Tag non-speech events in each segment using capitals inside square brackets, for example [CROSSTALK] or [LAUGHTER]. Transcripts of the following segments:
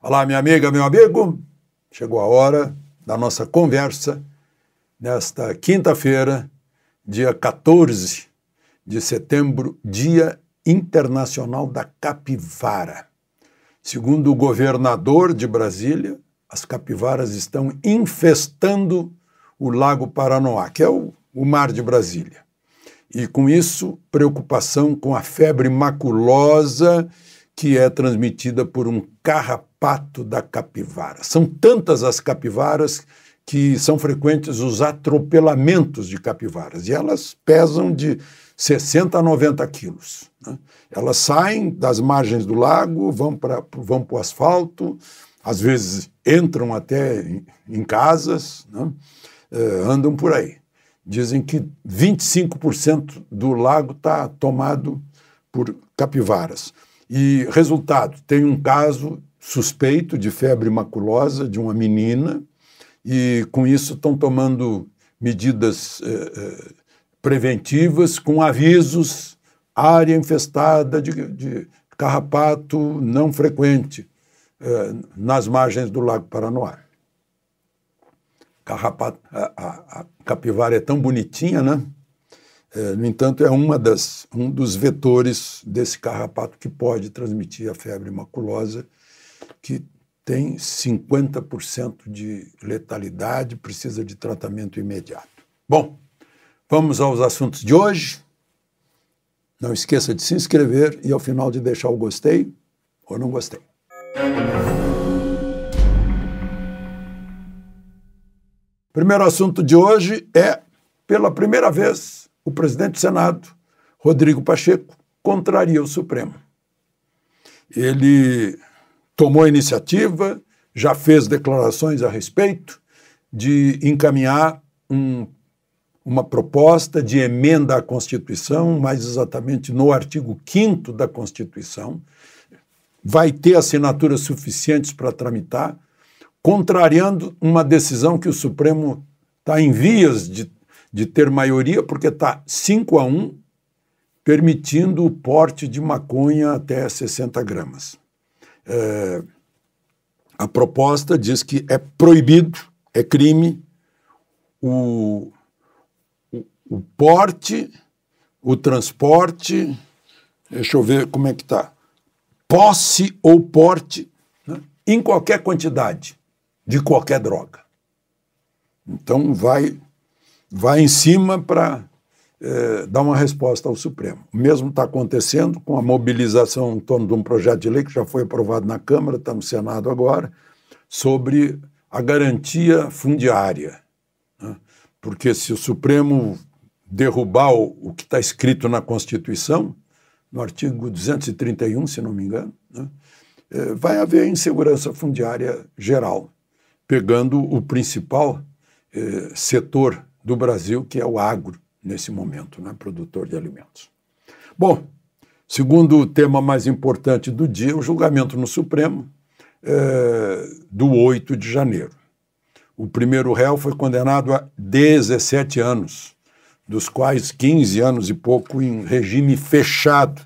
Olá, minha amiga, meu amigo. Chegou a hora da nossa conversa nesta quinta-feira, dia 14 de setembro, Dia Internacional da Capivara. Segundo o governador de Brasília, as capivaras estão infestando o Lago Paranoá, que é o, o mar de Brasília. E com isso, preocupação com a febre maculosa que é transmitida por um carrapato pato da capivara. São tantas as capivaras que são frequentes os atropelamentos de capivaras e elas pesam de 60 a 90 quilos. Né? Elas saem das margens do lago, vão para vão o asfalto, às vezes entram até em, em casas, né? Eh, andam por aí. Dizem que 25% do lago está tomado por capivaras. E resultado, tem um caso suspeito de febre maculosa de uma menina, e com isso estão tomando medidas eh, eh, preventivas com avisos área infestada de, de carrapato não frequente eh, nas margens do Lago Paranoá. Carrapato, a, a, a capivara é tão bonitinha, né? Eh, no entanto, é uma das, um dos vetores desse carrapato que pode transmitir a febre maculosa que tem 50% de letalidade, precisa de tratamento imediato. Bom, vamos aos assuntos de hoje. Não esqueça de se inscrever e ao final de deixar o gostei ou não gostei. Primeiro assunto de hoje é, pela primeira vez, o presidente do Senado, Rodrigo Pacheco, contraria o Supremo. Ele tomou a iniciativa, já fez declarações a respeito de encaminhar um, uma proposta de emenda à Constituição, mais exatamente no artigo 5 da Constituição. Vai ter assinaturas suficientes para tramitar, contrariando uma decisão que o Supremo está em vias de, de ter maioria, porque está 5 a 1, permitindo o porte de maconha até 60 gramas. É, a proposta diz que é proibido, é crime, o, o, o porte, o transporte, deixa eu ver como é que está, posse ou porte, né, em qualquer quantidade, de qualquer droga. Então vai, vai em cima para eh, dar uma resposta ao Supremo. O mesmo está acontecendo com a mobilização em torno de um projeto de lei que já foi aprovado na Câmara, está no Senado agora, sobre a garantia fundiária. Né? Porque se o Supremo derrubar o, que está escrito na Constituição, no artigo 231, se não me engano, né? Eh, vai haver insegurança fundiária geral, pegando o principal eh, setor do Brasil, que é o agro nesse momento, né, produtor de alimentos. Bom, segundo o tema mais importante do dia, o julgamento no Supremo é, do 8 de janeiro. O primeiro réu foi condenado a 17 anos, dos quais 15 anos e pouco em regime fechado.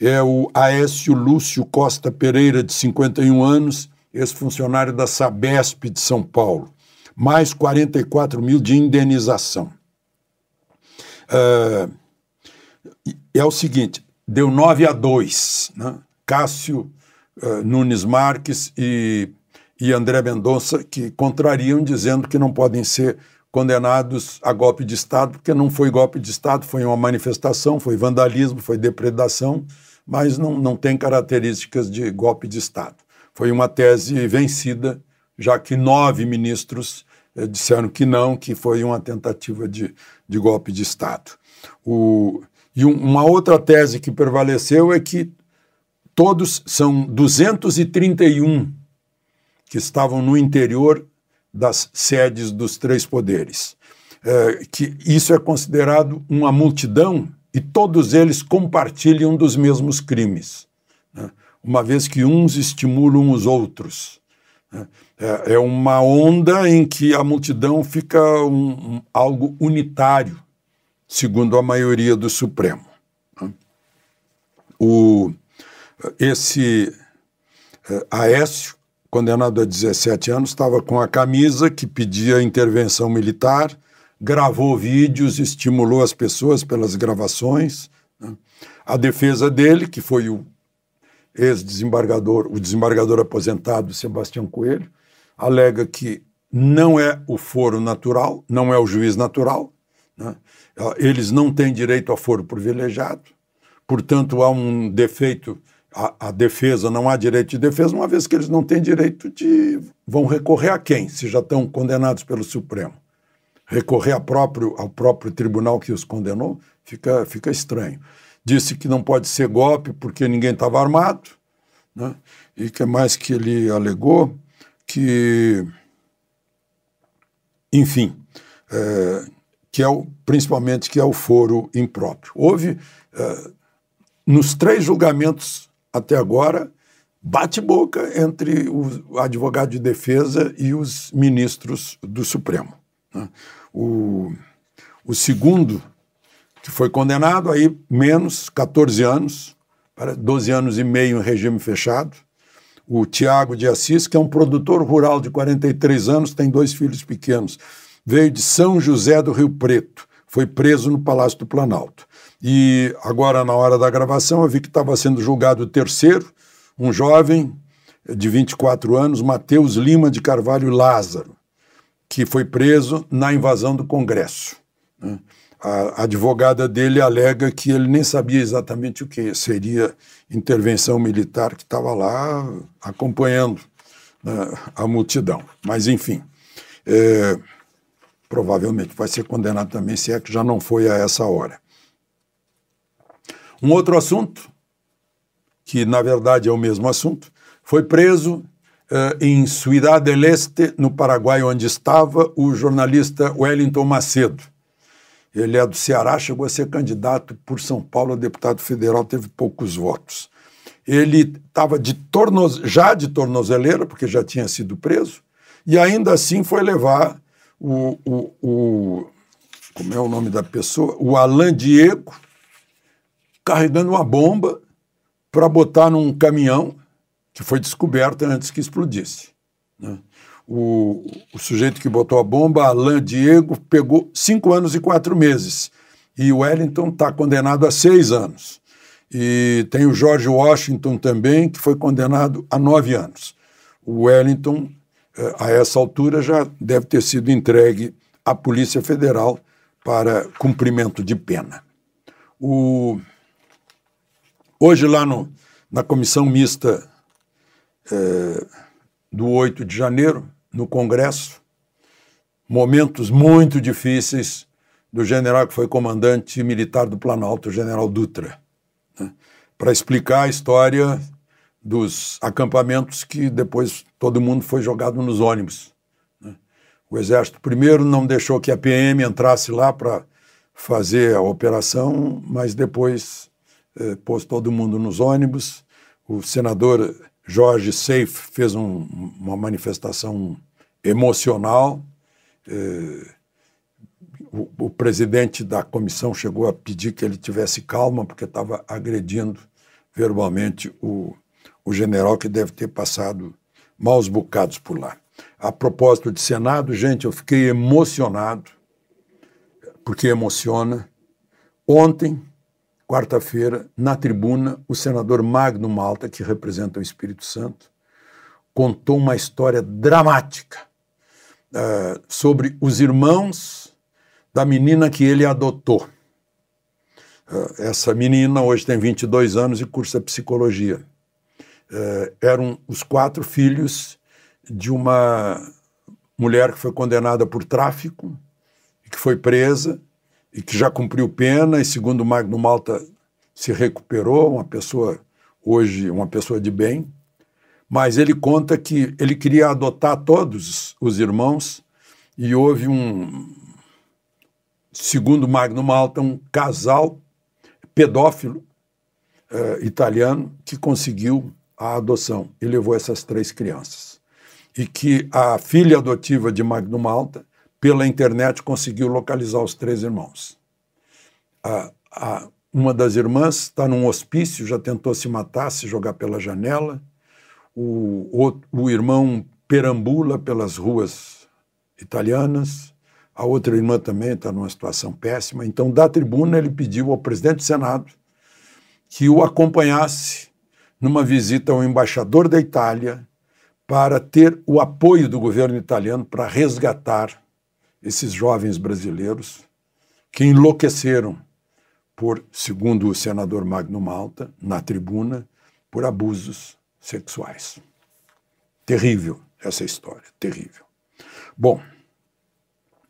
É o Aécio Lúcio Costa Pereira, de 51 anos, ex-funcionário da Sabesp de São Paulo, mais 44 mil de indenização. É, é o seguinte, deu 9 a 2, né? Cássio uh, Nunes Marques e, e André Mendonça, que contrariam dizendo que não podem ser condenados a golpe de Estado, porque não foi golpe de Estado, foi uma manifestação, foi vandalismo, foi depredação, mas não, não tem características de golpe de Estado. Foi uma tese vencida, já que nove ministros eh, disseram que não, que foi uma tentativa de, de golpe de Estado. O, e um, uma outra tese que prevaleceu é que todos são 231 que estavam no interior das sedes dos três poderes. É, que isso é considerado uma multidão e todos eles compartilham dos mesmos crimes, né? uma vez que uns estimulam os outros. É, é, uma onda em que a multidão fica um, um, algo unitário, segundo a maioria do Supremo. Né? O, esse é, Aécio, condenado a 17 anos, estava com a camisa que pedia intervenção militar, gravou vídeos, estimulou as pessoas pelas gravações. Né? A defesa dele, que foi o ex-desembargador, o desembargador aposentado Sebastião Coelho, alega que não é o foro natural, não é o juiz natural, né? eles não têm direito a foro privilegiado, portanto há um defeito, a, a, defesa não há direito de defesa, uma vez que eles não têm direito de. vão recorrer a quem, se já estão condenados pelo Supremo? Recorrer próprio, ao próprio tribunal que os condenou fica, fica estranho disse que não pode ser golpe porque ninguém estava armado, né? e que mais que ele alegou que, enfim, é, que é o, principalmente que é o foro impróprio. Houve, é, nos três julgamentos até agora, bate-boca entre o advogado de defesa e os ministros do Supremo. Né? O, o segundo que foi condenado aí menos 14 anos, para 12 anos e meio em regime fechado. O Tiago de Assis, que é um produtor rural de 43 anos, tem dois filhos pequenos, veio de São José do Rio Preto, foi preso no Palácio do Planalto. E agora, na hora da gravação, eu vi que estava sendo julgado o terceiro, um jovem de 24 anos, Mateus Lima de Carvalho Lázaro, que foi preso na invasão do Congresso. Né? a advogada dele alega que ele nem sabia exatamente o que seria intervenção militar que estava lá acompanhando né, a multidão. Mas, enfim, é, provavelmente vai ser condenado também, se é que já não foi a essa hora. Um outro assunto, que na verdade é o mesmo assunto, foi preso é, em Ciudad del Este, no Paraguai, onde estava o jornalista Wellington Macedo. Ele é do Ceará, chegou a ser candidato por São Paulo a deputado federal, teve poucos votos. Ele estava de tornoz... já de tornozeleira, porque já tinha sido preso, e ainda assim foi levar o, o, o como é o nome da pessoa? O Alain Diego, carregando uma bomba para botar num caminhão que foi descoberta antes que explodisse. Né? o, o sujeito que botou a bomba, Alain Diego, pegou cinco anos e quatro meses. E o Wellington está condenado a seis anos. E tem o George Washington também, que foi condenado a nove anos. O Wellington, eh, a essa altura, já deve ter sido entregue à Polícia Federal para cumprimento de pena. O... Hoje, lá no, na comissão mista é, do 8 de janeiro, no Congresso momentos muito difíceis do general que foi comandante militar do Planalto, o general Dutra, né, para explicar a história dos acampamentos que depois todo mundo foi jogado nos ônibus. Né. O Exército, primeiro, não deixou que a PM entrasse lá para fazer a operação, mas depois eh, pôs todo mundo nos ônibus. O senador Jorge Seif fez um, uma manifestação emocional. É, o, o, presidente da comissão chegou a pedir que ele tivesse calma, porque estava agredindo verbalmente o, o general, que deve ter passado maus bocados por lá. A propósito de Senado, gente, eu fiquei emocionado, porque emociona. Ontem, quarta-feira, na tribuna, o senador Magno Malta, que representa o Espírito Santo, contou uma história dramática uh, sobre os irmãos da menina que ele adotou. Uh, essa menina hoje tem 22 anos e cursa psicologia. Uh, eram os quatro filhos de uma mulher que foi condenada por tráfico, e que foi presa e que já cumpriu pena, e segundo Magno Malta, se recuperou, uma pessoa hoje, uma pessoa de bem. Mas ele conta que ele queria adotar todos os irmãos e houve um, segundo Magno Malta, um casal pedófilo eh, italiano que conseguiu a adoção e levou essas três crianças. E que a filha adotiva de Magno Malta pela internet, conseguiu localizar os três irmãos. A, a, uma das irmãs está num hospício, já tentou se matar, se jogar pela janela. O, o irmão perambula pelas ruas italianas. A outra irmã também está numa situação péssima. Então, da tribuna, ele pediu ao presidente do Senado que o acompanhasse numa visita ao embaixador da Itália para ter o apoio do governo italiano para resgatar esses jovens brasileiros que enlouqueceram por, segundo o senador Magno Malta, na tribuna, por abusos sexuais. Terrível essa história, terrível. Bom,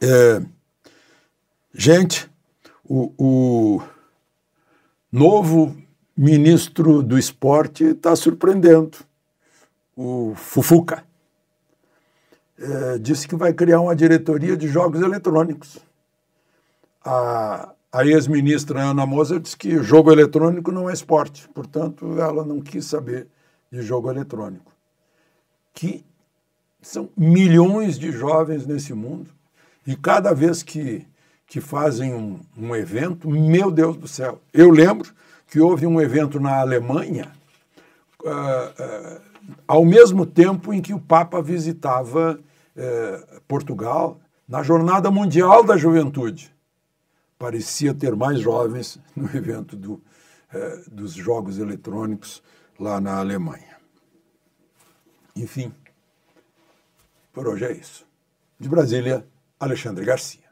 é, gente, o, o novo ministro do esporte está surpreendendo, o Fufuca. Eh, disse que vai criar uma diretoria de jogos eletrônicos. A, a ex-ministra Ana Moser disse que jogo eletrônico não é esporte, portanto, ela não quis saber de jogo eletrônico. Que são milhões de jovens nesse mundo e cada vez que, que fazem um, um evento, meu Deus do céu. Eu lembro que houve um evento na Alemanha. Uh, uh, ao mesmo tempo em que o Papa visitava eh, Portugal, na Jornada Mundial da Juventude. Parecia ter mais jovens no [LAUGHS] evento do, eh, dos Jogos Eletrônicos lá na Alemanha. Enfim, por hoje é isso. De Brasília, Alexandre Garcia.